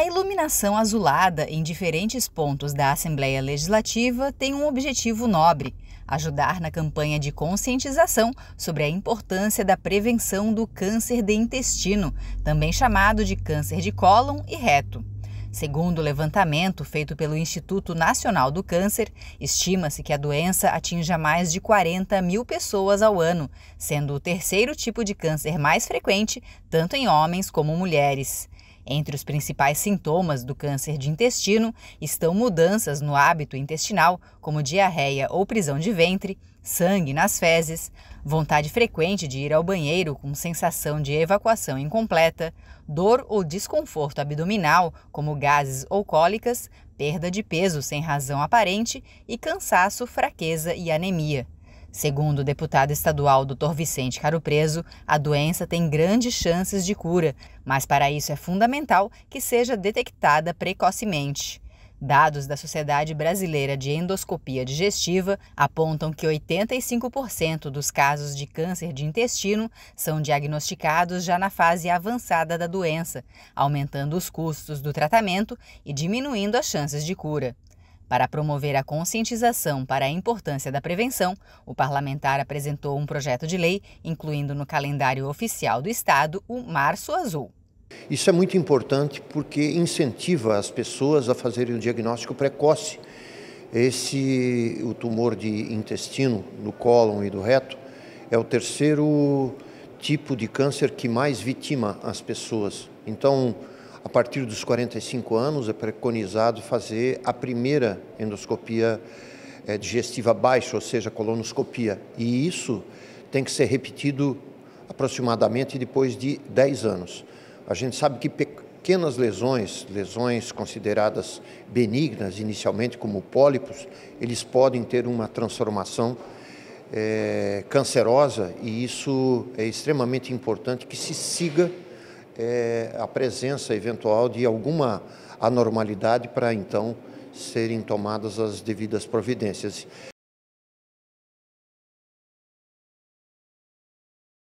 A iluminação azulada em diferentes pontos da Assembleia Legislativa tem um objetivo nobre: ajudar na campanha de conscientização sobre a importância da prevenção do câncer de intestino, também chamado de câncer de cólon e reto. Segundo o levantamento feito pelo Instituto Nacional do Câncer, estima-se que a doença atinja mais de 40 mil pessoas ao ano, sendo o terceiro tipo de câncer mais frequente, tanto em homens como mulheres. Entre os principais sintomas do câncer de intestino estão mudanças no hábito intestinal, como diarreia ou prisão de ventre, sangue nas fezes, vontade frequente de ir ao banheiro com sensação de evacuação incompleta, dor ou desconforto abdominal, como gases ou cólicas, perda de peso sem razão aparente e cansaço, fraqueza e anemia. Segundo o deputado estadual Dr. Vicente Caro Preso, a doença tem grandes chances de cura, mas para isso é fundamental que seja detectada precocemente. Dados da Sociedade Brasileira de Endoscopia Digestiva apontam que 85% dos casos de câncer de intestino são diagnosticados já na fase avançada da doença, aumentando os custos do tratamento e diminuindo as chances de cura. Para promover a conscientização para a importância da prevenção, o parlamentar apresentou um projeto de lei incluindo no calendário oficial do Estado o Março Azul. Isso é muito importante porque incentiva as pessoas a fazerem o diagnóstico precoce. Esse, o tumor de intestino, do cólon e do reto, é o terceiro tipo de câncer que mais vitima as pessoas. Então, a partir dos 45 anos é preconizado fazer a primeira endoscopia é, digestiva baixa, ou seja, colonoscopia. E isso tem que ser repetido aproximadamente depois de 10 anos. A gente sabe que pequenas lesões, lesões consideradas benignas inicialmente como pólipos, eles podem ter uma transformação é, cancerosa e isso é extremamente importante que se siga é, a presença eventual de alguma anormalidade para então serem tomadas as devidas providências.